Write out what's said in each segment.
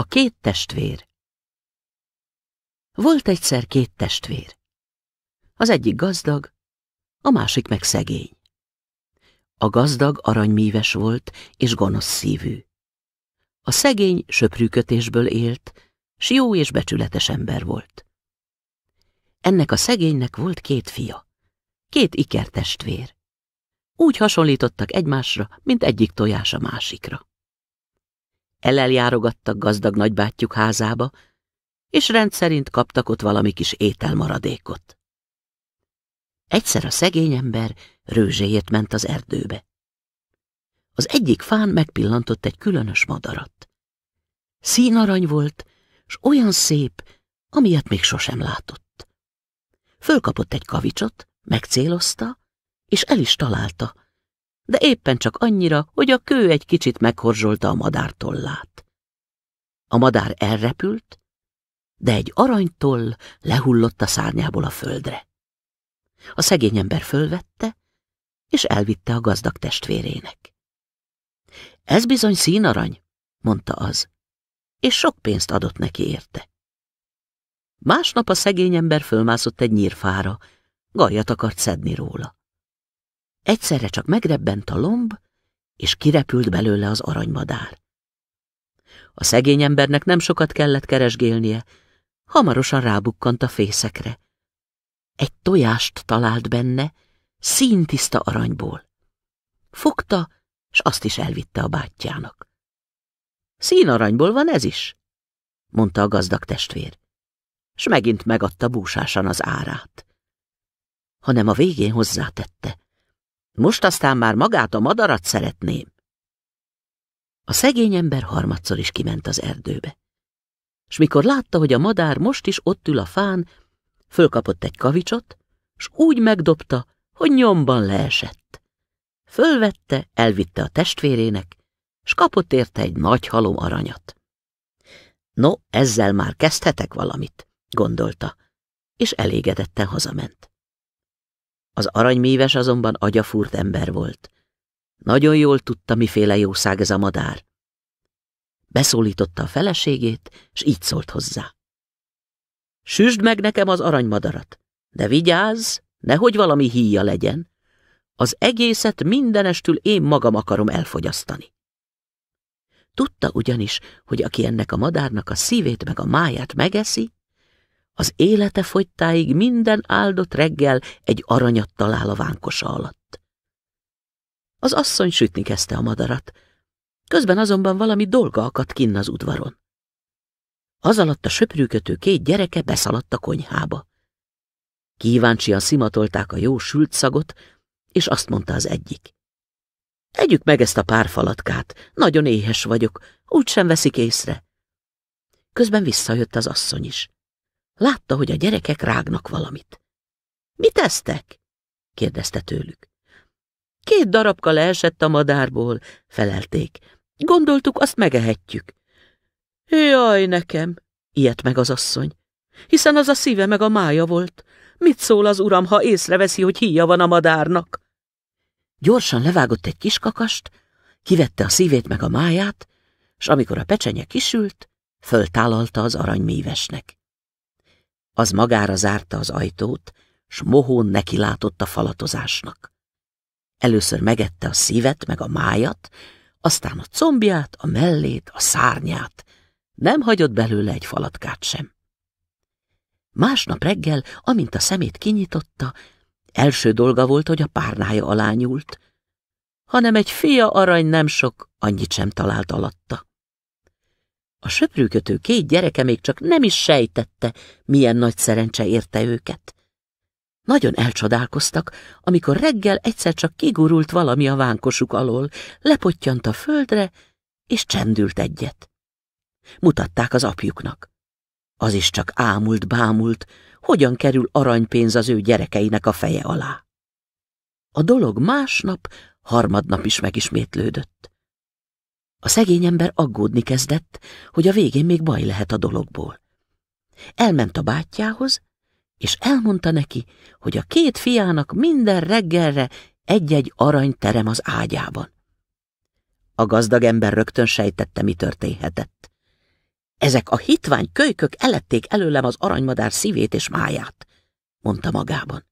A két testvér Volt egyszer két testvér. Az egyik gazdag, a másik meg szegény. A gazdag aranymíves volt és gonosz szívű. A szegény söprűkötésből élt, s jó és becsületes ember volt. Ennek a szegénynek volt két fia, két ikertestvér. Úgy hasonlítottak egymásra, mint egyik tojás a másikra eleljárogattak gazdag nagybátyjuk házába, és rendszerint kaptak ott valami kis ételmaradékot. Egyszer a szegény ember rőzséért ment az erdőbe. Az egyik fán megpillantott egy különös madarat. Színarany volt, s olyan szép, amilyet még sosem látott. Fölkapott egy kavicsot, megcélozta, és el is találta, de éppen csak annyira, hogy a kő egy kicsit meghorzsolta a madár tollát. A madár elrepült, de egy aranytoll lehullott a szárnyából a földre. A szegény ember fölvette, és elvitte a gazdag testvérének. Ez bizony színarany, mondta az, és sok pénzt adott neki érte. Másnap a szegény ember fölmászott egy nyírfára, gajat akart szedni róla. Egyszerre csak megrebbent a lomb, és kirepült belőle az aranymadár. A szegény embernek nem sokat kellett keresgélnie, hamarosan rábukkant a fészekre. Egy tojást talált benne, színtiszta aranyból. Fogta, s azt is elvitte a bátyjának. Színaranyból van ez is, mondta a gazdag testvér, s megint megadta búsásan az árát. Hanem a végén hozzátette. Most aztán már magát a madarat szeretném. A szegény ember harmadszor is kiment az erdőbe. És mikor látta, hogy a madár most is ott ül a fán, fölkapott egy kavicsot, s úgy megdobta, hogy nyomban leesett. Fölvette, elvitte a testvérének, s kapott érte egy nagy halom aranyat. No, ezzel már kezdhetek valamit, gondolta, és elégedetten hazament. Az aranyméves azonban agyafúrt ember volt. Nagyon jól tudta, miféle jószág ez a madár. Beszólította a feleségét, és így szólt hozzá. Süsd meg nekem az aranymadarat, de vigyázz, nehogy valami híja legyen. Az egészet mindenestül én magam akarom elfogyasztani. Tudta ugyanis, hogy aki ennek a madárnak a szívét meg a máját megeszi, az élete fogytáig minden áldott reggel egy aranyat talál a vánkosa alatt. Az asszony sütni kezdte a madarat, közben azonban valami dolga akadt kinn az udvaron. Az alatt a söprűkötő két gyereke beszaladt a konyhába. Kíváncsian szimatolták a jó sült szagot, és azt mondta az egyik. Együk meg ezt a pár falatkát, nagyon éhes vagyok, úgysem veszik észre. Közben visszajött az asszony is. Látta, hogy a gyerekek rágnak valamit. – Mit tesztek? – kérdezte tőlük. – Két darabka leesett a madárból – felelték. – Gondoltuk, azt megehetjük. – Jaj, nekem! – ilyet meg az asszony. – Hiszen az a szíve meg a mája volt. Mit szól az uram, ha észreveszi, hogy híja van a madárnak? Gyorsan levágott egy kis kakast, kivette a szívét meg a máját, és amikor a pecsenye kisült, föltállalta az aranymévesnek az magára zárta az ajtót, s mohón nekilátott a falatozásnak. Először megette a szívet, meg a májat, aztán a combját, a mellét, a szárnyát. Nem hagyott belőle egy falatkát sem. Másnap reggel, amint a szemét kinyitotta, első dolga volt, hogy a párnája alá nyúlt, hanem egy fia arany nem sok, annyit sem talált alatta. A söprűkötő két gyereke még csak nem is sejtette, milyen nagy szerencse érte őket. Nagyon elcsodálkoztak, amikor reggel egyszer csak kigurult valami a vánkosuk alól, lepottyant a földre, és csendült egyet. Mutatták az apjuknak. Az is csak ámult-bámult, hogyan kerül aranypénz az ő gyerekeinek a feje alá. A dolog másnap, harmadnap is megismétlődött. A szegény ember aggódni kezdett, hogy a végén még baj lehet a dologból. Elment a bátyjához, és elmondta neki, hogy a két fiának minden reggelre egy-egy arany terem az ágyában. A gazdag ember rögtön sejtette, mi történhetett. Ezek a hitvány kölykök elették előlem az aranymadár szívét és máját, mondta magában.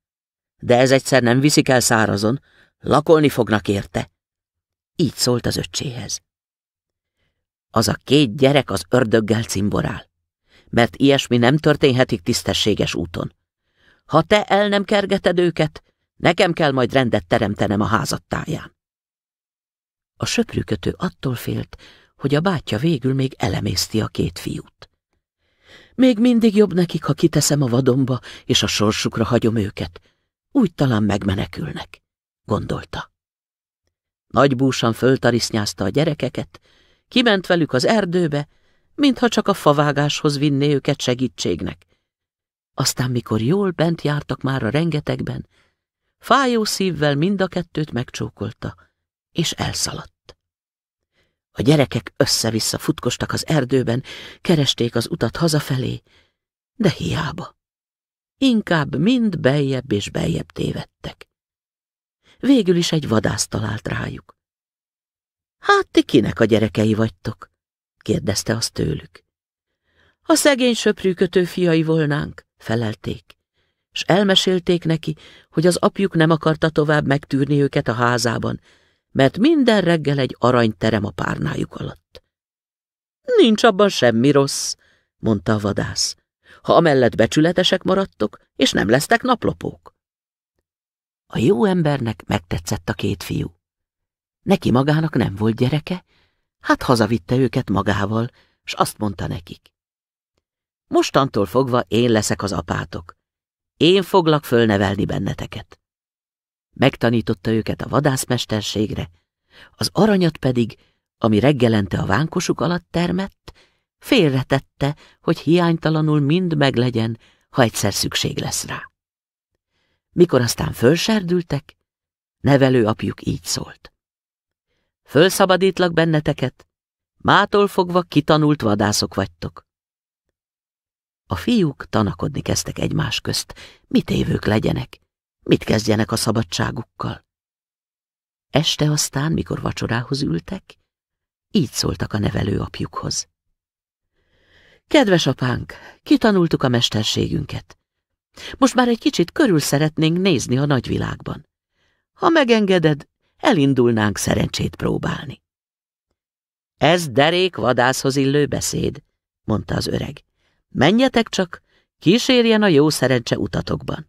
De ez egyszer nem viszik el szárazon, lakolni fognak érte. Így szólt az öccséhez. Az a két gyerek az ördöggel cimborál, mert ilyesmi nem történhetik tisztességes úton. Ha te el nem kergeted őket, nekem kell majd rendet teremtenem a házattáján. A söprűkötő attól félt, hogy a bátyja végül még elemészti a két fiút. Még mindig jobb nekik, ha kiteszem a vadomba, és a sorsukra hagyom őket. Úgy talán megmenekülnek, gondolta. Nagy búsan föltarisznyázta a gyerekeket, Kiment velük az erdőbe, mintha csak a favágáshoz vinné őket segítségnek. Aztán, mikor jól bent jártak már a rengetegben, fájó szívvel mind a kettőt megcsókolta, és elszaladt. A gyerekek össze-vissza futkostak az erdőben, keresték az utat hazafelé, de hiába. Inkább mind beljebb és beljebb tévedtek. Végül is egy vadász talált rájuk. Hát ti kinek a gyerekei vagytok? kérdezte azt tőlük. A szegény söprűkötő fiai volnánk, felelték, és elmesélték neki, hogy az apjuk nem akarta tovább megtűrni őket a házában, mert minden reggel egy aranyterem a párnájuk alatt. Nincs abban semmi rossz, mondta a vadász, ha amellett becsületesek maradtok, és nem lesztek naplopók. A jó embernek megtetszett a két fiú. Neki magának nem volt gyereke, hát hazavitte őket magával, s azt mondta nekik. Mostantól fogva én leszek az apátok. Én foglak fölnevelni benneteket. Megtanította őket a vadászmesterségre, az aranyat pedig, ami reggelente a vánkosuk alatt termett, félretette, hogy hiánytalanul mind meglegyen, ha egyszer szükség lesz rá. Mikor aztán fölserdültek, nevelőapjuk így szólt. Fölszabadítlak benneteket, mától fogva kitanult vadászok vagytok. A fiúk tanakodni kezdtek egymás közt, mit évők legyenek, mit kezdjenek a szabadságukkal. Este aztán, mikor vacsorához ültek, így szóltak a nevelőapjukhoz. Kedves apánk, kitanultuk a mesterségünket. Most már egy kicsit körül szeretnénk nézni a nagyvilágban. Ha megengeded, elindulnánk szerencsét próbálni. Ez derék vadászhoz illő beszéd, mondta az öreg. Menjetek csak, kísérjen a jó szerencse utatokban.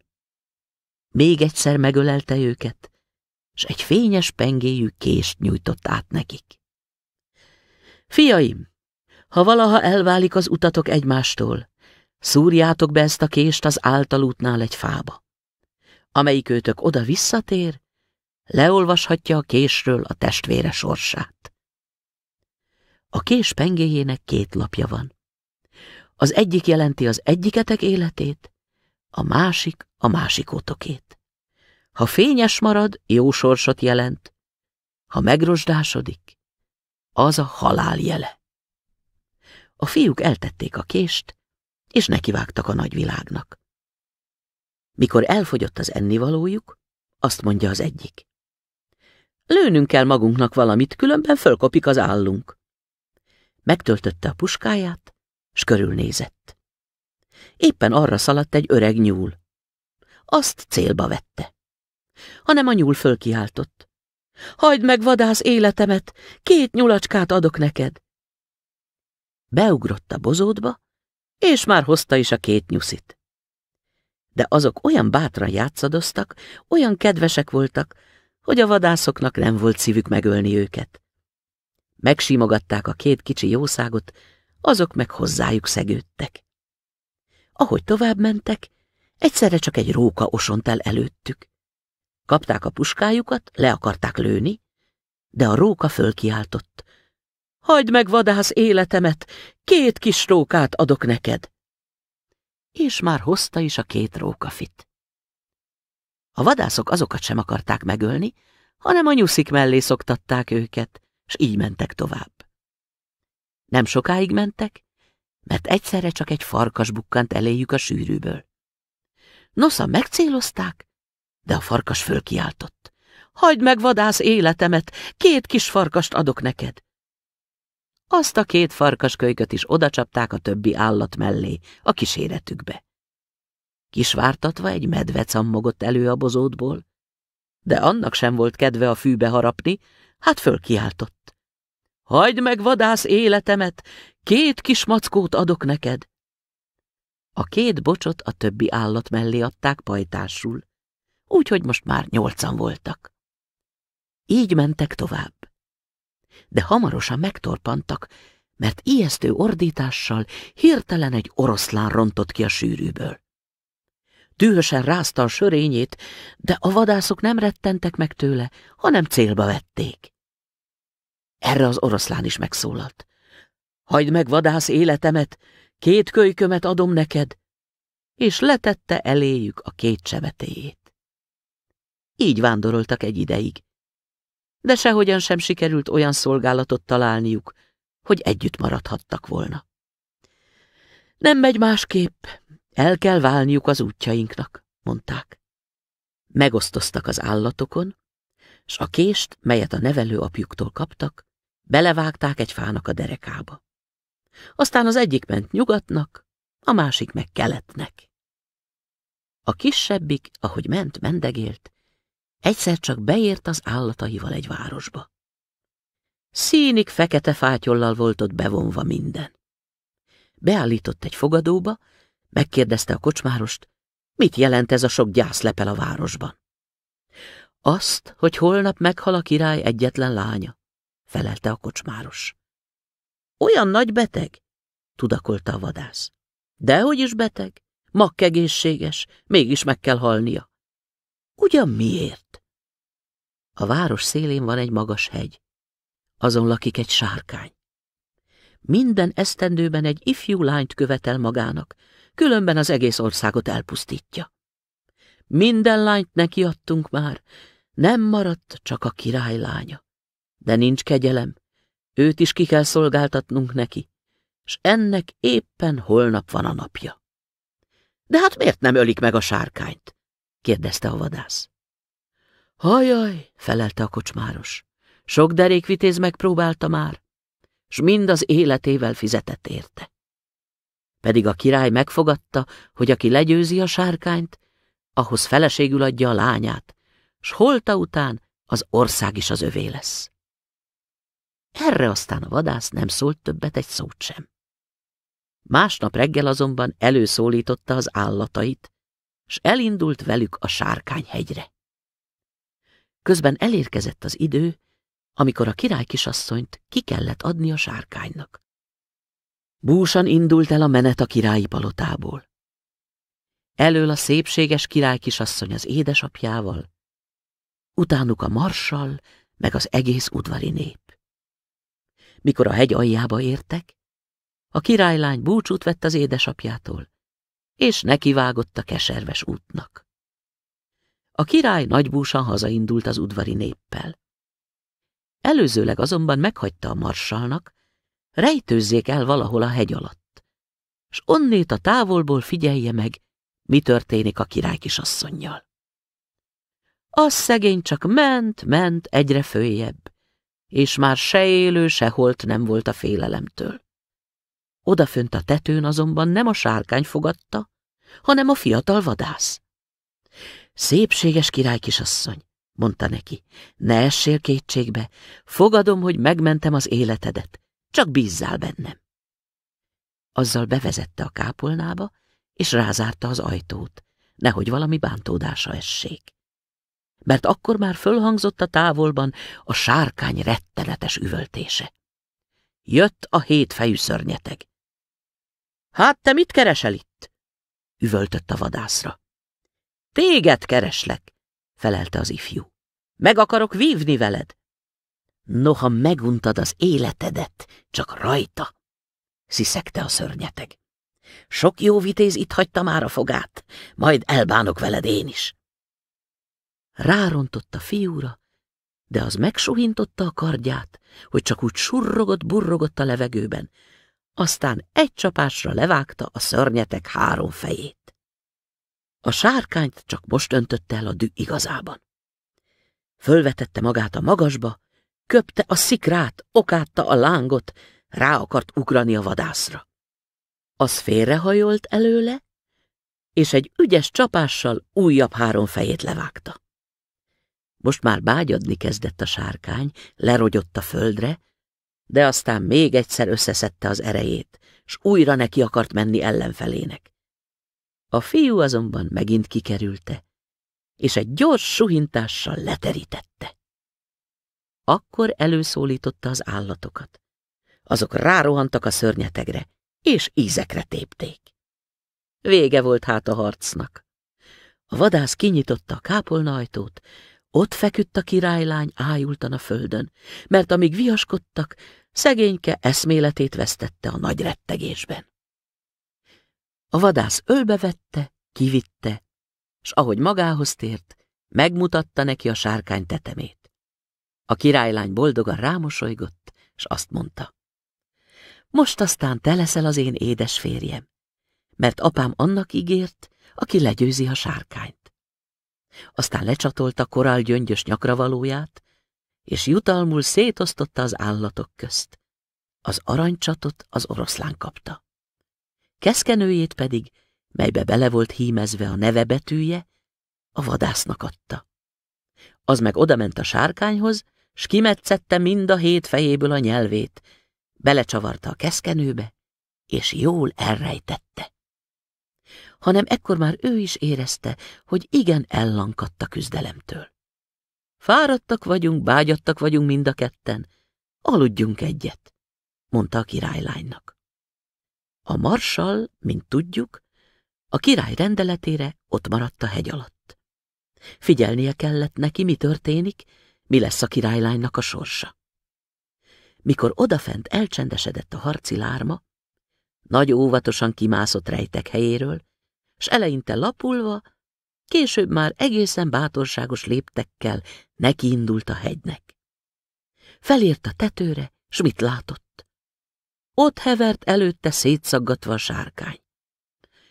Még egyszer megölelte őket, s egy fényes pengéjű kést nyújtott át nekik. Fiaim, ha valaha elválik az utatok egymástól, szúrjátok be ezt a kést az általútnál egy fába. Amelyik őtök oda visszatér, leolvashatja a késről a testvére sorsát. A kés pengéjének két lapja van. Az egyik jelenti az egyiketek életét, a másik a másikótokét. Ha fényes marad, jó sorsot jelent, ha megrosdásodik, az a halál jele. A fiúk eltették a kést, és nekivágtak a nagyvilágnak. Mikor elfogyott az ennivalójuk, azt mondja az egyik. Lőnünk kell magunknak valamit, különben fölkopik az állunk. Megtöltötte a puskáját, s körülnézett. Éppen arra szaladt egy öreg nyúl. Azt célba vette. Hanem a nyúl fölkiáltott. Hagyd meg vadász életemet, két nyulacskát adok neked. Beugrott a bozódba, és már hozta is a két nyuszit. De azok olyan bátran játszadoztak, olyan kedvesek voltak, hogy a vadászoknak nem volt szívük megölni őket. Megsimogatták a két kicsi jószágot, azok meg hozzájuk szegődtek. Ahogy tovább mentek, egyszerre csak egy róka osont el előttük. Kapták a puskájukat, le akarták lőni, de a róka fölkiáltott. Hagyd meg, vadász, életemet, két kis rókát adok neked! És már hozta is a két rókafit. A vadászok azokat sem akarták megölni, hanem a nyuszik mellé szoktatták őket, s így mentek tovább. Nem sokáig mentek, mert egyszerre csak egy farkas bukkant eléjük a sűrűből. Nosza megcélozták, de a farkas fölkiáltott. Hagyd meg vadász életemet, két kis farkast adok neked. Azt a két farkaskölyköt is odacsapták a többi állat mellé, a kíséretükbe. Kisvártatva egy medve cammogott elő a bozótból, de annak sem volt kedve a fűbe harapni, hát fölkiáltott. Hagyd meg vadász életemet, két kis mackót adok neked. A két bocsot a többi állat mellé adták pajtásul, úgyhogy most már nyolcan voltak. Így mentek tovább. De hamarosan megtorpantak, mert ijesztő ordítással hirtelen egy oroszlán rontott ki a sűrűből dühösen rázta a sörényét, de a vadászok nem rettentek meg tőle, hanem célba vették. Erre az oroszlán is megszólalt. Hagyd meg vadász életemet, két kölykömet adom neked, és letette eléjük a két csemetéjét. Így vándoroltak egy ideig, de sehogyan sem sikerült olyan szolgálatot találniuk, hogy együtt maradhattak volna. Nem megy másképp, el kell válniuk az útjainknak, mondták. Megosztoztak az állatokon, s a kést, melyet a nevelő apjuktól kaptak, belevágták egy fának a derekába. Aztán az egyik ment nyugatnak, a másik meg keletnek. A kisebbik, ahogy ment, mendegélt, egyszer csak beért az állataival egy városba. Színik fekete fátyollal volt ott bevonva minden. Beállított egy fogadóba, Megkérdezte a kocsmárost, mit jelent ez a sok gyászlepel a városban. Azt, hogy holnap meghal a király egyetlen lánya, felelte a kocsmáros. Olyan nagy beteg? tudakolta a vadász. Dehogy is beteg, makkegészséges, mégis meg kell halnia. Ugyan miért? A város szélén van egy magas hegy. Azon lakik egy sárkány. Minden esztendőben egy ifjú lányt követel magának, különben az egész országot elpusztítja. Minden lányt nekiadtunk már, nem maradt csak a király lánya. De nincs kegyelem, őt is ki kell szolgáltatnunk neki, s ennek éppen holnap van a napja. De hát miért nem ölik meg a sárkányt? kérdezte a vadász. Hajaj, felelte a kocsmáros, sok derékvitéz megpróbálta már, s mind az életével fizetett érte pedig a király megfogadta, hogy aki legyőzi a sárkányt, ahhoz feleségül adja a lányát, s holta után az ország is az övé lesz. Erre aztán a vadász nem szólt többet egy szót sem. Másnap reggel azonban előszólította az állatait, s elindult velük a sárkányhegyre. Közben elérkezett az idő, amikor a király kisasszonyt ki kellett adni a sárkánynak. Búsan indult el a menet a királyi palotából. Elől a szépséges király kisasszony az édesapjával, utánuk a marsal, meg az egész udvari nép. Mikor a hegy aljába értek, a királylány búcsút vett az édesapjától, és nekivágott a keserves útnak. A király nagybúsan hazaindult az udvari néppel. Előzőleg azonban meghagyta a marsalnak, rejtőzzék el valahol a hegy alatt, és onnét a távolból figyelje meg, mi történik a király kisasszonynal. A szegény csak ment, ment egyre följebb, és már se élő, se holt nem volt a félelemtől. Odafönt a tetőn azonban nem a sárkány fogadta, hanem a fiatal vadász. Szépséges király kisasszony, mondta neki, ne essél kétségbe, fogadom, hogy megmentem az életedet, csak bízzál bennem. Azzal bevezette a kápolnába, és rázárta az ajtót, nehogy valami bántódása essék. Mert akkor már fölhangzott a távolban a sárkány rettenetes üvöltése. Jött a hétfejű szörnyeteg. Hát te mit keresel itt? üvöltött a vadászra. Téged kereslek, felelte az ifjú. Meg akarok vívni veled. Noha meguntad az életedet, csak rajta, sziszegte a szörnyeteg. Sok jó vitéz itt hagyta már a fogát, majd elbánok veled én is. Rárontott a fiúra, de az megsuhintotta a kardját, hogy csak úgy surrogott-burrogott a levegőben, aztán egy csapásra levágta a szörnyetek három fejét. A sárkányt csak most öntötte el a dű igazában. Fölvetette magát a magasba, köpte a szikrát, okátta a lángot, rá akart ugrani a vadászra. Az félrehajolt előle, és egy ügyes csapással újabb három fejét levágta. Most már bágyadni kezdett a sárkány, lerogyott a földre, de aztán még egyszer összeszedte az erejét, s újra neki akart menni ellenfelének. A fiú azonban megint kikerülte, és egy gyors suhintással leterítette. Akkor előszólította az állatokat. Azok rárohantak a szörnyetegre, és ízekre tépték. Vége volt hát a harcnak. A vadász kinyitotta a kápolna ajtót, ott feküdt a királylány ájultan a földön, mert amíg viaskodtak, szegényke eszméletét vesztette a nagy rettegésben. A vadász ölbevette, kivitte, s ahogy magához tért, megmutatta neki a sárkány tetemét. A királylány boldogan rámosolygott, és azt mondta. Most aztán te leszel az én édes férjem, mert apám annak ígért, aki legyőzi a sárkányt. Aztán lecsatolta korál gyöngyös nyakravalóját, és jutalmul szétosztotta az állatok közt. Az aranycsatot az oroszlán kapta. Keszkenőjét pedig, melybe bele volt hímezve a neve betűje, a vadásznak adta. Az meg odament a sárkányhoz, s kimetszette mind a hét fejéből a nyelvét, belecsavarta a keszkenőbe, és jól elrejtette. Hanem ekkor már ő is érezte, hogy igen ellankadt a küzdelemtől. Fáradtak vagyunk, bágyadtak vagyunk mind a ketten, aludjunk egyet, mondta a királylánynak. A marsal, mint tudjuk, a király rendeletére ott maradt a hegy alatt. Figyelnie kellett neki, mi történik, mi lesz a királylánynak a sorsa. Mikor odafent elcsendesedett a harci lárma, nagy óvatosan kimászott rejtek helyéről, s eleinte lapulva, később már egészen bátorságos léptekkel nekiindult a hegynek. Felért a tetőre, s mit látott? Ott hevert előtte szétszaggatva a sárkány.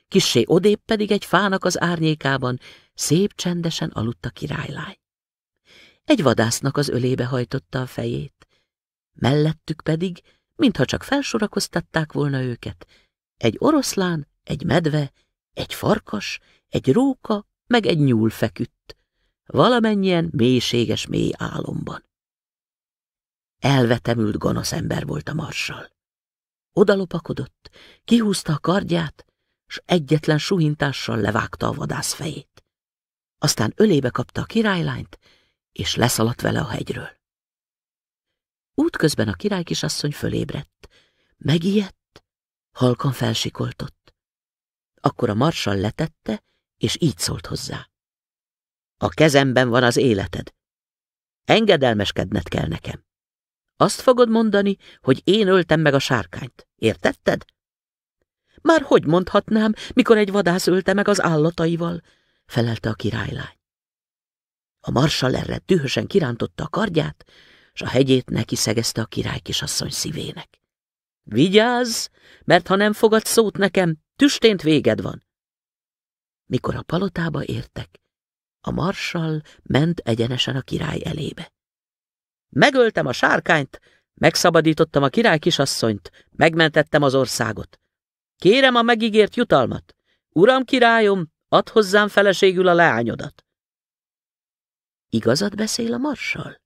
Kissé odébb pedig egy fának az árnyékában szép csendesen aludt a királylány egy vadásznak az ölébe hajtotta a fejét. Mellettük pedig, mintha csak felsorakoztatták volna őket, egy oroszlán, egy medve, egy farkas, egy róka, meg egy nyúl feküdt, valamennyien mélységes mély álomban. Elvetemült gonosz ember volt a marsal. Odalopakodott, kihúzta a kardját, s egyetlen suhintással levágta a vadász fejét. Aztán ölébe kapta a királylányt, és leszaladt vele a hegyről. Útközben a király kisasszony fölébredt, megijedt, halkan felsikoltott. Akkor a marsal letette, és így szólt hozzá. A kezemben van az életed. Engedelmeskedned kell nekem. Azt fogod mondani, hogy én öltem meg a sárkányt. Értetted? Már hogy mondhatnám, mikor egy vadász ölte meg az állataival? felelte a királylány. A marsal erre dühösen kirántotta a kardját, és a hegyét neki szegezte a király kisasszony szívének. Vigyázz, mert ha nem fogad szót nekem, tüstént véged van. Mikor a palotába értek, a marsal ment egyenesen a király elébe. Megöltem a sárkányt, megszabadítottam a király kisasszonyt, megmentettem az országot. Kérem a megígért jutalmat. Uram királyom, add hozzám feleségül a leányodat. Igazat beszél a marsal?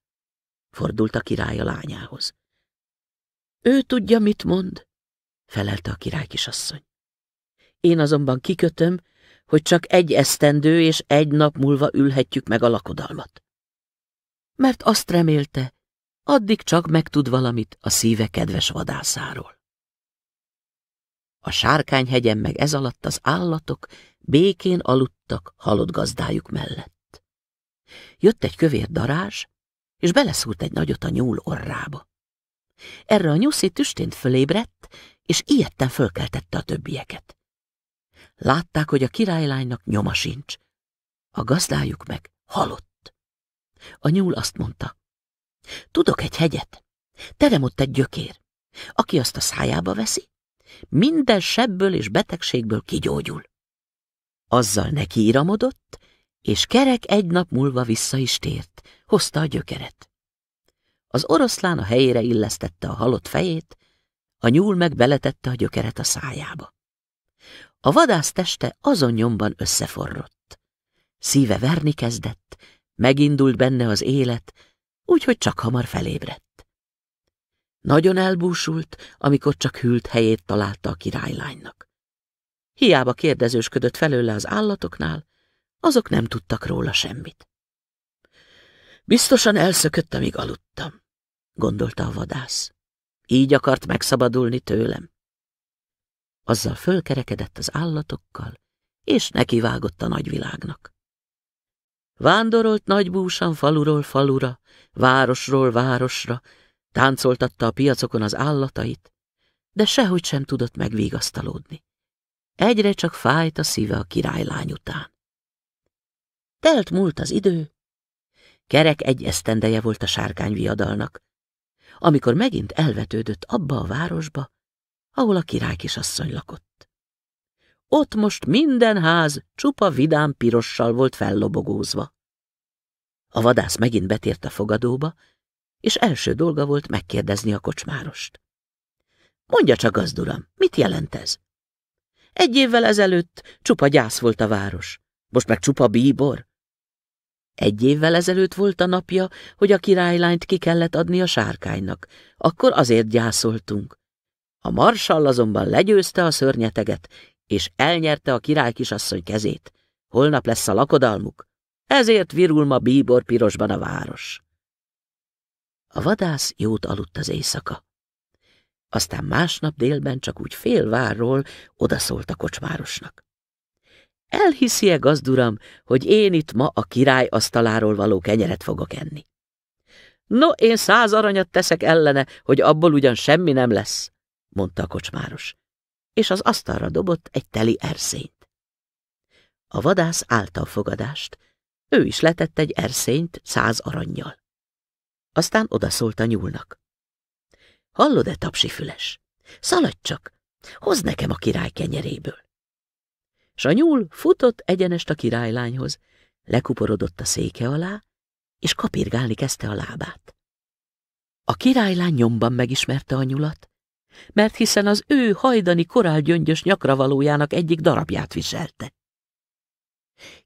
Fordult a király a lányához. Ő tudja, mit mond, felelte a király kisasszony. Én azonban kikötöm, hogy csak egy esztendő és egy nap múlva ülhetjük meg a lakodalmat. Mert azt remélte, addig csak megtud valamit a szíve kedves vadászáról. A sárkányhegyen meg ez alatt az állatok békén aludtak halott gazdájuk mellett jött egy kövér darázs, és beleszúrt egy nagyot a nyúl orrába. Erre a nyuszi tüstént fölébredt, és ilyetten fölkeltette a többieket. Látták, hogy a királylánynak nyoma sincs. A gazdájuk meg halott. A nyúl azt mondta, tudok egy hegyet, terem ott egy gyökér. Aki azt a szájába veszi, minden sebből és betegségből kigyógyul. Azzal neki iramodott, és kerek egy nap múlva vissza is tért, hozta a gyökeret. Az oroszlán a helyére illesztette a halott fejét, a nyúl meg beletette a gyökeret a szájába. A vadász teste azon nyomban összeforrott. Szíve verni kezdett, megindult benne az élet, úgyhogy csak hamar felébredt. Nagyon elbúsult, amikor csak hűlt helyét találta a királylánynak. Hiába kérdezősködött felőle az állatoknál, azok nem tudtak róla semmit. Biztosan elszökött, amíg aludtam, gondolta a vadász. Így akart megszabadulni tőlem. Azzal fölkerekedett az állatokkal, és nekivágott a nagyvilágnak. Vándorolt nagybúsan faluról falura, városról városra, táncoltatta a piacokon az állatait, de sehogy sem tudott megvigasztalódni. Egyre csak fájt a szíve a királylány után. Telt múlt az idő. Kerek egy esztendeje volt a sárkány viadalnak, amikor megint elvetődött abba a városba, ahol a király kisasszony lakott. Ott most minden ház csupa vidám pirossal volt fellobogózva. A vadász megint betért a fogadóba, és első dolga volt megkérdezni a kocsmárost. Mondja csak, gazduram, mit jelent ez? Egy évvel ezelőtt csupa gyász volt a város, most meg csupa bíbor. Egy évvel ezelőtt volt a napja, hogy a királylányt ki kellett adni a sárkánynak, akkor azért gyászoltunk. A marsall azonban legyőzte a szörnyeteget, és elnyerte a király kisasszony kezét. Holnap lesz a lakodalmuk, ezért virul ma bíbor pirosban a város. A vadász jót aludt az éjszaka. Aztán másnap délben csak úgy félvárról odaszólt a kocsmárosnak. Elhiszi-e gazduram, hogy én itt ma a király asztaláról való kenyeret fogok enni? No, én száz aranyat teszek ellene, hogy abból ugyan semmi nem lesz, mondta a kocsmáros, és az asztalra dobott egy teli erszényt. A vadász állta a fogadást, ő is letett egy erszényt száz aranyjal. Aztán odaszólt a nyúlnak. Hallod-e, tapsifüles? Szaladj csak, hozd nekem a király kenyeréből s a nyúl futott egyenest a királylányhoz, lekuporodott a széke alá, és kapirgálni kezdte a lábát. A királylány nyomban megismerte a nyulat, mert hiszen az ő hajdani korálgyöngyös nyakravalójának egyik darabját viselte.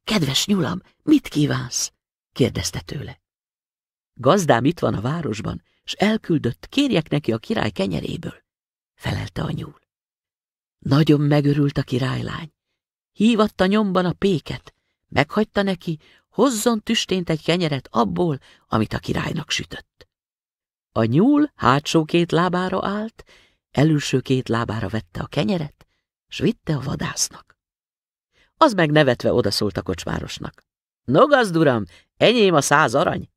Kedves nyulam, mit kívánsz? kérdezte tőle. Gazdám itt van a városban, s elküldött, kérjek neki a király kenyeréből, felelte a nyúl. Nagyon megörült a királylány, hívatta nyomban a péket, meghagyta neki, hozzon tüstént egy kenyeret abból, amit a királynak sütött. A nyúl hátsó két lábára állt, előső két lábára vette a kenyeret, s vitte a vadásznak. Az meg nevetve odaszólt a kocsmárosnak. No, gazduram, enyém a száz arany!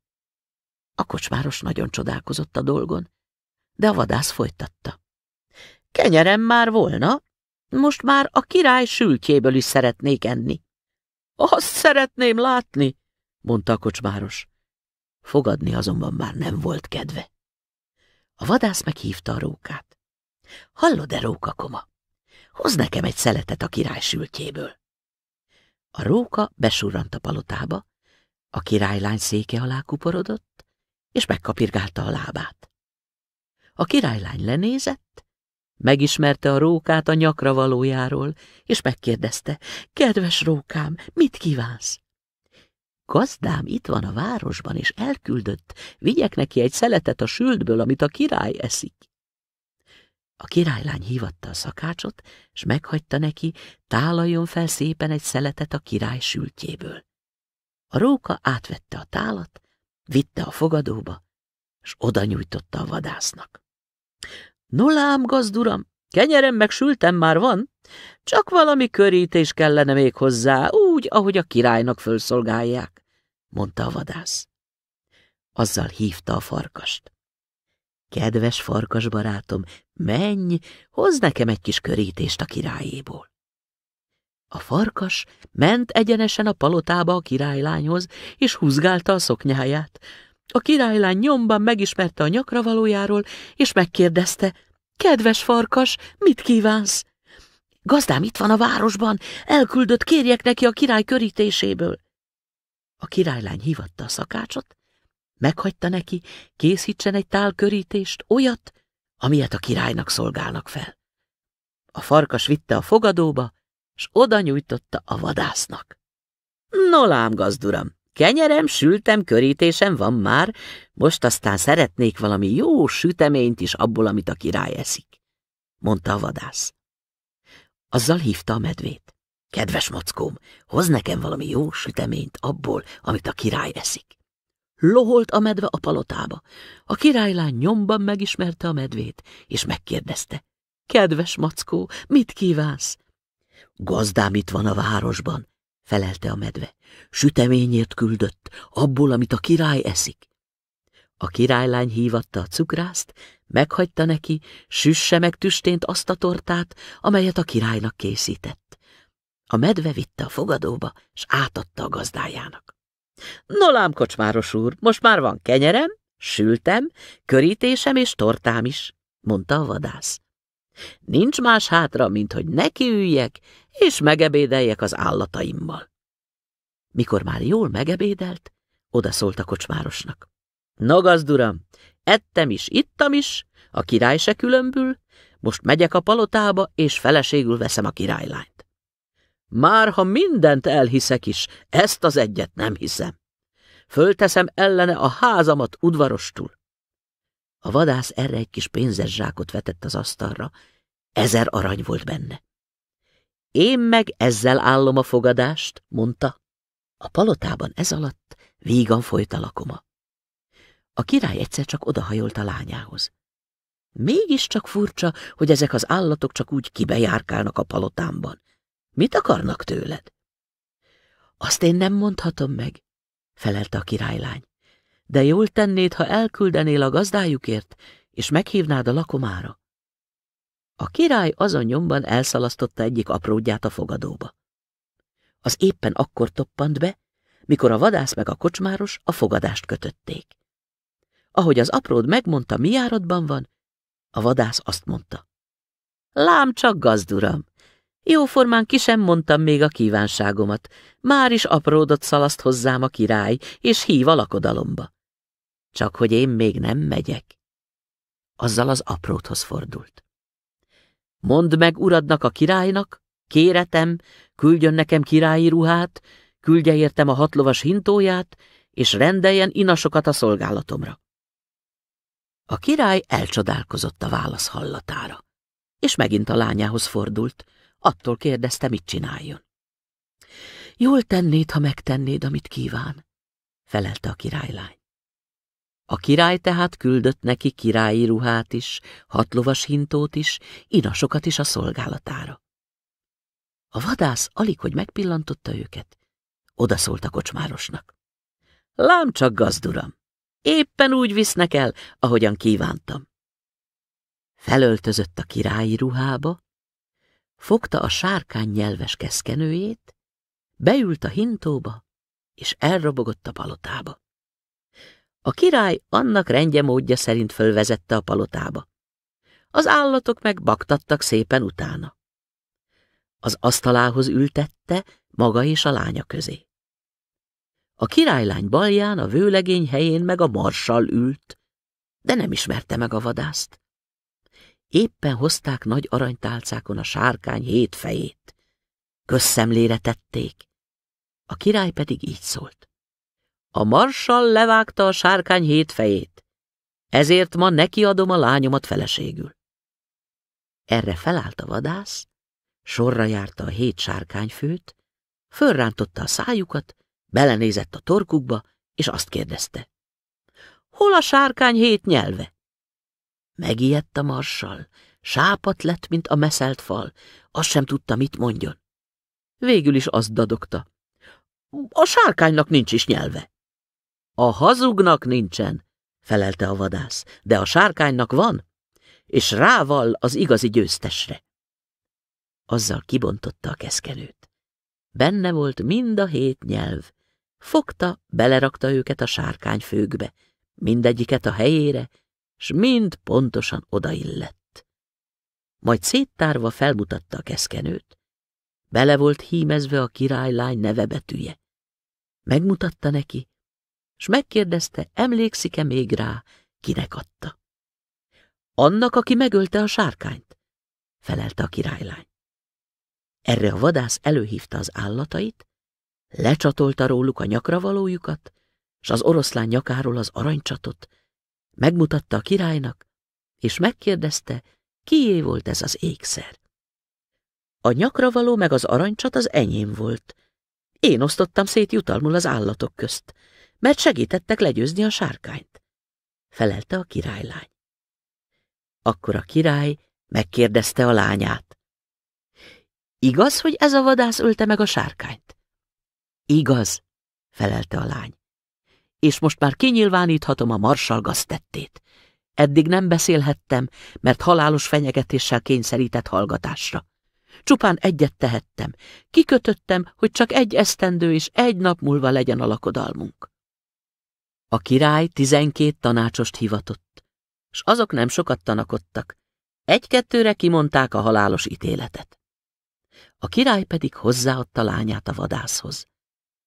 A kocsmáros nagyon csodálkozott a dolgon, de a vadász folytatta. Kenyerem már volna, most már a király sültjéből is szeretnék enni. Azt szeretném látni, mondta a kocsmáros. Fogadni azonban már nem volt kedve. A vadász meghívta a rókát. Hallod-e, koma? Hozz nekem egy szeletet a király sültjéből. A róka besurrant a palotába, a királylány széke alá kuporodott, és megkapirgálta a lábát. A királylány lenézett, Megismerte a rókát a nyakra valójáról, és megkérdezte, kedves rókám, mit kívánsz? Gazdám itt van a városban, és elküldött, vigyek neki egy szeletet a sültből, amit a király eszik. A királylány hívatta a szakácsot, és meghagyta neki, tálaljon fel szépen egy szeletet a király sültjéből. A róka átvette a tálat, vitte a fogadóba, és oda nyújtotta a vadásznak. No lám, gazduram, kenyerem meg sültem már van, csak valami körítés kellene még hozzá, úgy, ahogy a királynak fölszolgálják, mondta a vadász. Azzal hívta a farkast. Kedves farkas barátom, menj, hozz nekem egy kis körítést a királyéból. A farkas ment egyenesen a palotába a királylányhoz, és húzgálta a szoknyáját. A királylány nyomban megismerte a nyakra valójáról, és megkérdezte, kedves farkas, mit kívánsz? Gazdám itt van a városban, elküldött kérjek neki a király körítéséből. A királylány hívatta a szakácsot, meghagyta neki, készítsen egy tál körítést, olyat, amilyet a királynak szolgálnak fel. A farkas vitte a fogadóba, s oda nyújtotta a vadásznak. No lám, gazduram, Kenyerem, sültem, körítésem van már, most aztán szeretnék valami jó süteményt is abból, amit a király eszik, mondta a vadász. Azzal hívta a medvét. Kedves mackóm, hoz nekem valami jó süteményt abból, amit a király eszik. Loholt a medve a palotába. A királylány nyomban megismerte a medvét, és megkérdezte. Kedves mackó, mit kívánsz? Gazdám itt van a városban, felelte a medve. Süteményért küldött, abból, amit a király eszik. A királylány hívatta a cukrászt, meghagyta neki, süsse meg tüstént azt a tortát, amelyet a királynak készített. A medve vitte a fogadóba, és átadta a gazdájának. Nolám, kocsmáros úr, most már van kenyerem, sültem, körítésem és tortám is, mondta a vadász. Nincs más hátra, mint hogy nekiüljek, és megebédeljek az állataimmal. Mikor már jól megebédelt, odaszólt a kocsmárosnak. No, gazduram, ettem is, ittam is, a király se különbül, most megyek a palotába, és feleségül veszem a királylányt. Már ha mindent elhiszek is, ezt az egyet nem hiszem. Fölteszem ellene a házamat udvarostul. A vadász erre egy kis pénzes zsákot vetett az asztalra, ezer arany volt benne. Én meg ezzel állom a fogadást, mondta. A palotában ez alatt vígan folyt a lakoma. A király egyszer csak odahajolt a lányához. Mégiscsak furcsa, hogy ezek az állatok csak úgy kibejárkálnak a palotámban. Mit akarnak tőled? Azt én nem mondhatom meg, felelte a királylány. De jól tennéd, ha elküldenél a gazdájukért, és meghívnád a lakomára. A király azon nyomban elszalasztotta egyik apródját a fogadóba. Az éppen akkor toppant be, mikor a vadász meg a kocsmáros a fogadást kötötték. Ahogy az apród megmondta, mi járatban van, a vadász azt mondta. Lám csak gazduram! Jóformán ki sem mondtam még a kívánságomat. Már is apródot szalaszt hozzám a király, és hív a lakodalomba. Csak hogy én még nem megyek. Azzal az apródhoz fordult. Mondd meg uradnak a királynak, kéretem, küldjön nekem királyi ruhát, küldje értem a hatlovas hintóját, és rendeljen inasokat a szolgálatomra. A király elcsodálkozott a válasz hallatára, és megint a lányához fordult, attól kérdezte, mit csináljon. Jól tennéd, ha megtennéd, amit kíván, felelte a királylány. A király tehát küldött neki királyi ruhát is, hatlovas hintót is, inasokat is a szolgálatára. A vadász alig, hogy megpillantotta őket, odaszólt a kocsmárosnak. Lám csak gazduram, éppen úgy visznek el, ahogyan kívántam. Felöltözött a királyi ruhába, fogta a sárkány nyelves keszkenőjét, beült a hintóba, és elrobogott a palotába. A király annak rendje módja szerint fölvezette a palotába. Az állatok meg baktattak szépen utána. Az asztalához ültette maga és a lánya közé. A királylány balján, a vőlegény helyén meg a marsal ült, de nem ismerte meg a vadászt. Éppen hozták nagy aranytálcákon a sárkány hét fejét. Közszemlére tették. A király pedig így szólt. A marsal levágta a sárkány hét fejét, ezért ma nekiadom a lányomat feleségül. Erre felállt a vadász, sorra járta a hét sárkányfőt, fölrántotta a szájukat, belenézett a torkukba, és azt kérdezte. Hol a sárkány hét nyelve? Megijedt a marssal, sápat lett, mint a meszelt fal, azt sem tudta, mit mondjon. Végül is azt dadogta. A sárkánynak nincs is nyelve. A hazugnak nincsen, felelte a vadász, de a sárkánynak van, és rával az igazi győztesre. Azzal kibontotta a keszkenőt. Benne volt mind a hét nyelv. Fogta, belerakta őket a sárkány főkbe, mindegyiket a helyére, s mind pontosan odaillett. Majd széttárva felmutatta a keszkenőt. Bele volt hímezve a királylány neve betűje. Megmutatta neki, s megkérdezte, emlékszik-e még rá, kinek adta. Annak, aki megölte a sárkányt, felelte a királylány. Erre a vadász előhívta az állatait, lecsatolta róluk a valójukat, s az oroszlán nyakáról az aranycsatot, megmutatta a királynak, és megkérdezte, kié volt ez az ékszer. A való meg az aranycsat az enyém volt. Én osztottam szét jutalmul az állatok közt, mert segítettek legyőzni a sárkányt, felelte a királylány. Akkor a király megkérdezte a lányát. Igaz, hogy ez a vadász ölte meg a sárkányt? Igaz, felelte a lány. És most már kinyilváníthatom a marsal gaztettét. Eddig nem beszélhettem, mert halálos fenyegetéssel kényszerített hallgatásra. Csupán egyet tehettem. Kikötöttem, hogy csak egy esztendő és egy nap múlva legyen a lakodalmunk. A király tizenkét tanácsost hivatott, s azok nem sokat tanakodtak. Egy-kettőre kimondták a halálos ítéletet. A király pedig hozzáadta lányát a vadászhoz,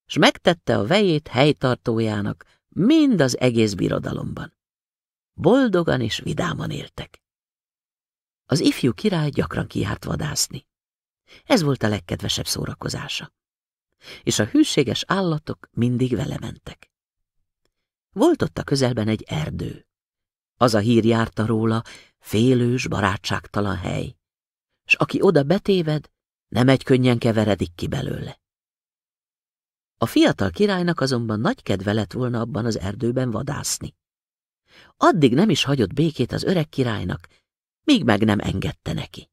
s megtette a vejét helytartójának mind az egész birodalomban. Boldogan és vidáman éltek. Az ifjú király gyakran kiárt vadászni. Ez volt a legkedvesebb szórakozása. És a hűséges állatok mindig vele mentek. Volt ott a közelben egy erdő. Az a hír járta róla, félős, barátságtalan hely. S aki oda betéved, nem egy könnyen keveredik ki belőle. A fiatal királynak azonban nagy kedve lett volna abban az erdőben vadászni. Addig nem is hagyott békét az öreg királynak, míg meg nem engedte neki.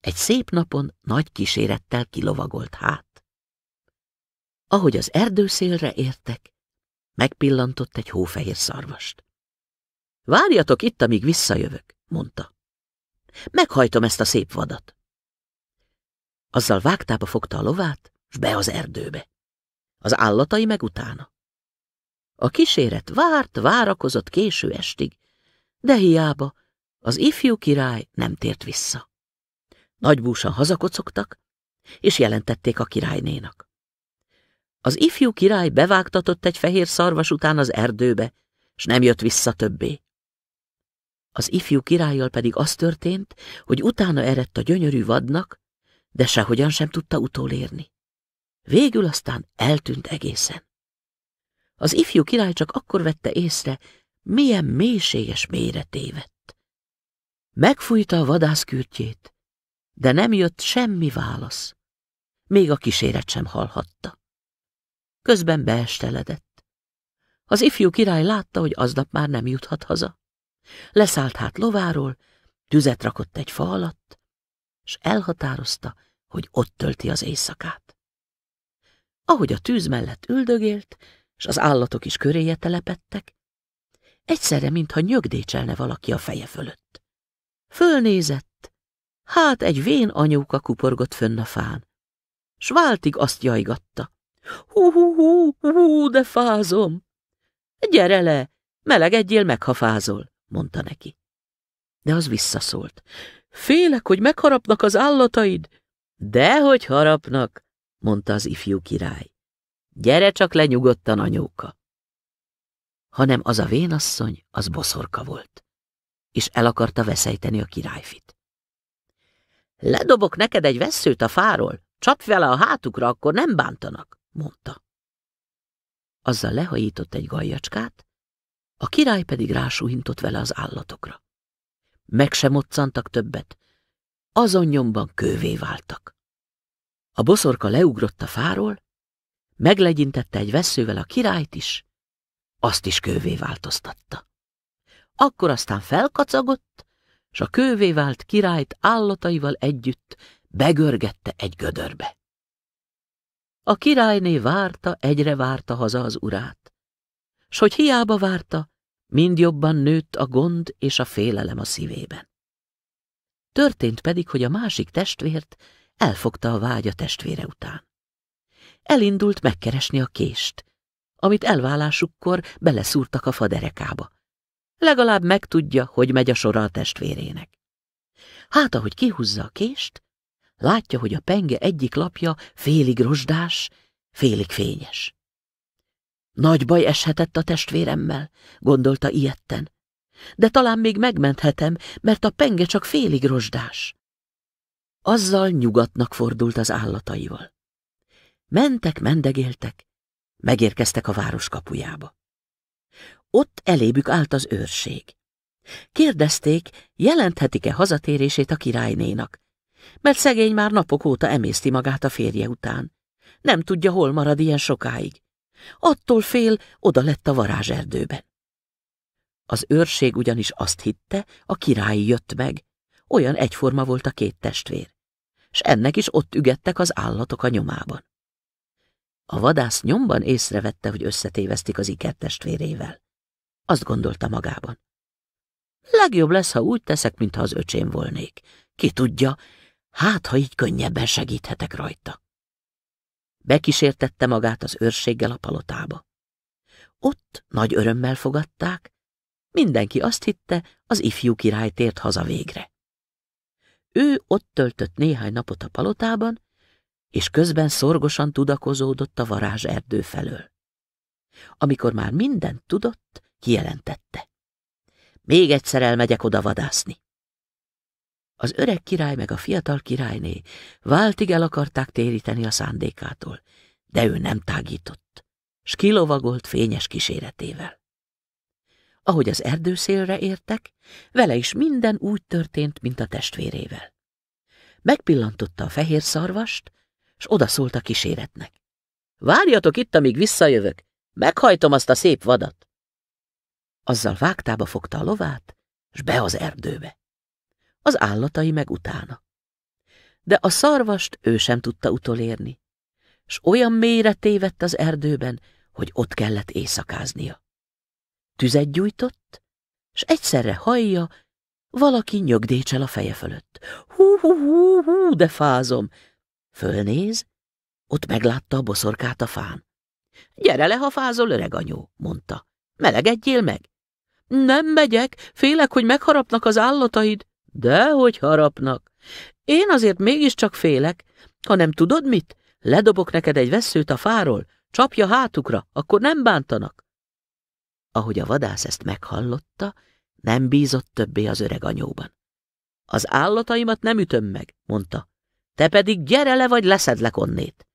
Egy szép napon nagy kísérettel kilovagolt hát. Ahogy az erdőszélre értek, Megpillantott egy hófehér szarvast. Várjatok itt, amíg visszajövök, mondta. Meghajtom ezt a szép vadat. Azzal vágtába fogta a lovát, s be az erdőbe. Az állatai meg utána. A kíséret várt, várakozott késő estig, de hiába, az ifjú király nem tért vissza. Nagy búsan hazakocogtak, és jelentették a királynénak. Az ifjú király bevágtatott egy fehér szarvas után az erdőbe, s nem jött vissza többé. Az ifjú királlyal pedig az történt, hogy utána eredt a gyönyörű vadnak, de sehogyan sem tudta utolérni. Végül aztán eltűnt egészen. Az ifjú király csak akkor vette észre, milyen mélységes mélyre tévedt. Megfújta a vadászkürtjét, de nem jött semmi válasz. Még a kíséret sem hallhatta. Közben beesteledett. Az ifjú király látta, hogy aznap már nem juthat haza. Leszállt hát lováról, tüzet rakott egy fa alatt, s elhatározta, hogy ott tölti az éjszakát. Ahogy a tűz mellett üldögélt, és az állatok is köréje telepettek, egyszerre, mintha nyögdécselne valaki a feje fölött. Fölnézett, hát egy vén anyóka kuporgott fönn a fán, s váltig azt jajgatta. Hú-hú-hú, hú, de fázom! Gyere le, melegedjél meg, ha fázol, mondta neki. De az visszaszólt. Félek, hogy megharapnak az állataid. Dehogy harapnak, mondta az ifjú király. Gyere csak le nyugodtan, anyóka. Hanem az a vénasszony, az boszorka volt, és el akarta veszejteni a királyfit. Ledobok neked egy veszőt a fáról, csapj vele a hátukra, akkor nem bántanak mondta. Azzal lehajított egy gajacskát, a király pedig rásúhintott vele az állatokra. Meg sem moccantak többet, azon nyomban kővé váltak. A boszorka leugrott a fáról, meglegyintette egy veszővel a királyt is, azt is kővé változtatta. Akkor aztán felkacagott, s a kővé vált királyt állataival együtt begörgette egy gödörbe. A királyné várta, egyre várta haza az urát. S hogy hiába várta, mind jobban nőtt a gond és a félelem a szívében. Történt pedig, hogy a másik testvért elfogta a a testvére után. Elindult megkeresni a kést, amit elvállásukkor beleszúrtak a faderekába. Legalább megtudja, hogy megy a sora a testvérének. Hát, ahogy kihúzza a kést, Látja, hogy a penge egyik lapja félig rozsdás, félig fényes. Nagy baj eshetett a testvéremmel, gondolta ilyetten. De talán még megmenthetem, mert a penge csak félig rozsdás. Azzal nyugatnak fordult az állataival. Mentek, mendegéltek, megérkeztek a város kapujába. Ott elébük állt az őrség. Kérdezték, jelenthetik-e hazatérését a királynénak, mert szegény már napok óta emészti magát a férje után. Nem tudja, hol marad ilyen sokáig. Attól fél, oda lett a varázserdőben. Az őrség ugyanis azt hitte, a király jött meg. Olyan egyforma volt a két testvér. S ennek is ott ügettek az állatok a nyomában. A vadász nyomban észrevette, hogy összetévesztik az iker testvérével. Azt gondolta magában. Legjobb lesz, ha úgy teszek, mintha az öcsém volnék. Ki tudja, Hát, ha így könnyebben segíthetek rajta. Bekísértette magát az őrséggel a palotába. Ott nagy örömmel fogadták, mindenki azt hitte, az ifjú király tért haza végre. Ő ott töltött néhány napot a palotában, és közben szorgosan tudakozódott a varázs erdő felől. Amikor már mindent tudott, kijelentette. Még egyszer elmegyek oda vadászni. Az öreg király meg a fiatal királyné váltig el akarták téríteni a szándékától, de ő nem tágított. kilovagolt fényes kíséretével. Ahogy az erdőszélre értek, vele is minden úgy történt, mint a testvérével. Megpillantotta a fehér szarvast, s odaszólt a kíséretnek. Várjatok itt, amíg visszajövök, meghajtom azt a szép vadat. Azzal vágtába fogta a lovát, s be az erdőbe az állatai meg utána. De a szarvast ő sem tudta utolérni, s olyan mélyre tévedt az erdőben, hogy ott kellett éjszakáznia. Tüzet gyújtott, s egyszerre hallja, valaki nyögdécsel a feje fölött. Hú-hú-hú, de fázom! Fölnéz, ott meglátta a boszorkát a fán. Gyere le, ha fázol, öreg anyó, mondta. Melegedjél meg. Nem megyek, félek, hogy megharapnak az állataid. Dehogy harapnak. Én azért mégiscsak félek, ha nem tudod mit? Ledobok neked egy veszőt a fáról, csapja hátukra, akkor nem bántanak. Ahogy a vadász ezt meghallotta, nem bízott többé az öreg anyóban. Az állataimat nem ütöm meg, mondta. Te pedig gyere le, vagy leszedlek onnét.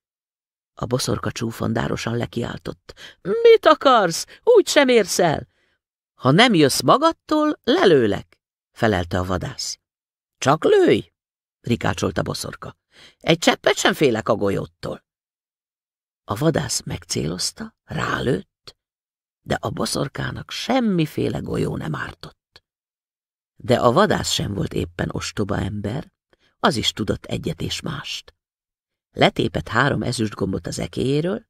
A boszorka csúfondárosan lekiáltott. Mit akarsz? Úgy sem érsz el. Ha nem jössz magadtól, lelőlek felelte a vadász. Csak lőj, rikácsolta boszorka. Egy cseppet sem félek a golyóttól. A vadász megcélozta, rálőtt, de a boszorkának semmiféle golyó nem ártott. De a vadász sem volt éppen ostoba ember, az is tudott egyet és mást. Letépett három ezüstgombot az ekéjéről,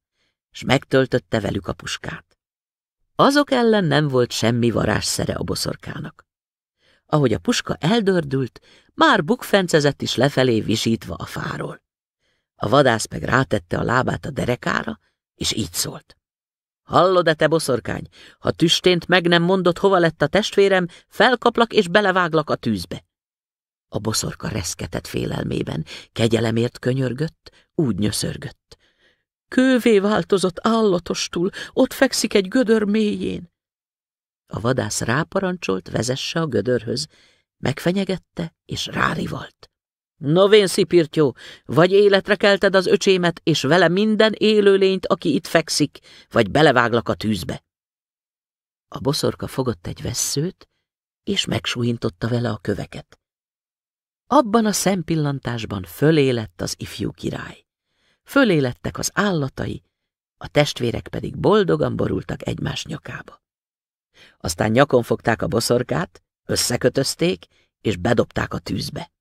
s megtöltötte velük a puskát. Azok ellen nem volt semmi varázsszere a boszorkának ahogy a puska eldördült, már bukfencezett is lefelé visítva a fáról. A vadász meg rátette a lábát a derekára, és így szólt. Hallod-e, te boszorkány? Ha tüstént meg nem mondod, hova lett a testvérem, felkaplak és beleváglak a tűzbe. A boszorka reszketett félelmében, kegyelemért könyörgött, úgy nyöszörgött. Kővé változott állatostul, ott fekszik egy gödör mélyén. A vadász ráparancsolt, vezesse a gödörhöz, megfenyegette és rárivalt. Novén szipirtyó, vagy életre kelted az öcsémet, és vele minden élőlényt, aki itt fekszik, vagy beleváglak a tűzbe. A boszorka fogott egy vesszőt, és megsúhintotta vele a köveket. Abban a szempillantásban fölé lett az ifjú király. Fölé lettek az állatai, a testvérek pedig boldogan borultak egymás nyakába aztán nyakon fogták a boszorkát, összekötözték, és bedobták a tűzbe.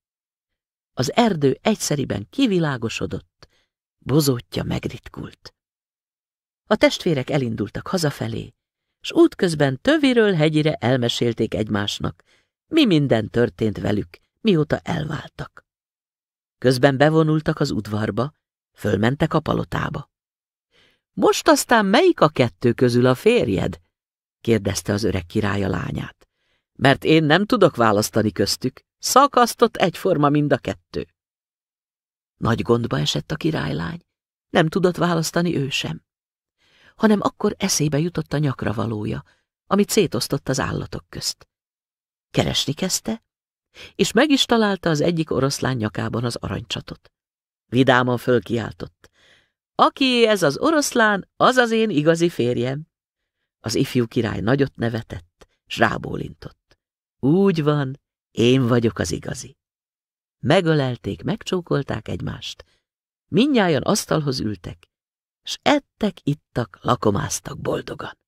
Az erdő egyszeriben kivilágosodott, bozótja megritkult. A testvérek elindultak hazafelé, s útközben töviről hegyire elmesélték egymásnak, mi minden történt velük, mióta elváltak. Közben bevonultak az udvarba, fölmentek a palotába. Most aztán melyik a kettő közül a férjed? kérdezte az öreg király a lányát. Mert én nem tudok választani köztük, szakasztott egyforma mind a kettő. Nagy gondba esett a királylány, nem tudott választani ő sem. Hanem akkor eszébe jutott a nyakra valója, amit szétosztott az állatok közt. Keresni kezdte, és meg is találta az egyik oroszlán nyakában az aranycsatot. Vidáman fölkiáltott. Aki ez az oroszlán, az az én igazi férjem. Az ifjú király nagyot nevetett, s rábólintott. Úgy van, én vagyok az igazi. Megölelték, megcsókolták egymást. Mindnyájan asztalhoz ültek, s ettek, ittak, lakomáztak boldogan.